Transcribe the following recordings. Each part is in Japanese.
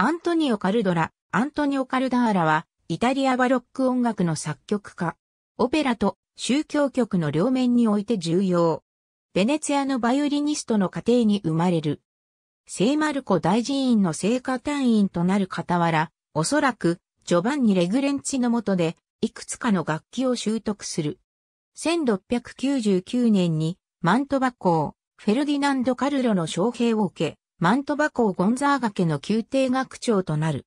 アントニオ・カルドラ、アントニオ・カルダーラは、イタリアバロック音楽の作曲家。オペラと宗教曲の両面において重要。ベネツィアのバイオリニストの家庭に生まれる。聖マルコ大寺院の聖歌隊員となる傍ら、おそらく、ジョバンニ・レグレンチの下で、いくつかの楽器を習得する。1699年に、マントバ校、フェルディナンド・カルロの招聘を受け、マントバ公ゴンザーガ家の宮廷学長となる。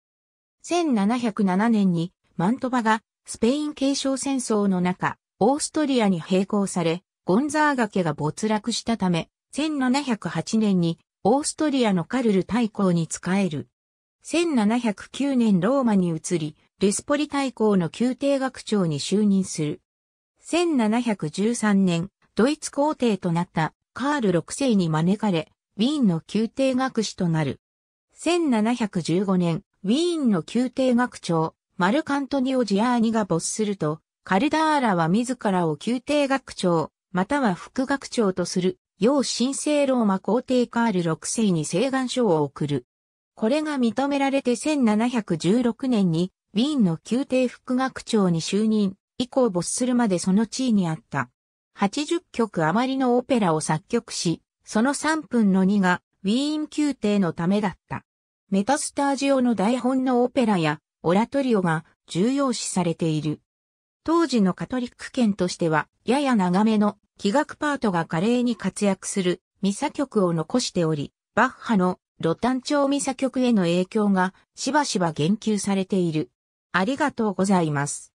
1707年にマントバがスペイン継承戦争の中、オーストリアに並行され、ゴンザーガ家が没落したため、1708年にオーストリアのカルル大公に仕える。1709年ローマに移り、レスポリ大公の宮廷学長に就任する。1713年、ドイツ皇帝となったカール6世に招かれ、ウィーンの宮廷学士となる。1715年、ウィーンの宮廷学長、マルカントニオ・ジアーニが没すると、カルダーラは自らを宮廷学長、または副学長とする、要神聖ローマ皇帝カール6世に請願書を送る。これが認められて1716年に、ウィーンの宮廷副学長に就任、以降没するまでその地位にあった。80曲余りのオペラを作曲し、その3分の2がウィーン宮廷のためだった。メタスタージオの台本のオペラやオラトリオが重要視されている。当時のカトリック圏としては、やや長めの器楽パートが華麗に活躍するミサ曲を残しており、バッハのロタン調ミサ曲への影響がしばしば言及されている。ありがとうございます。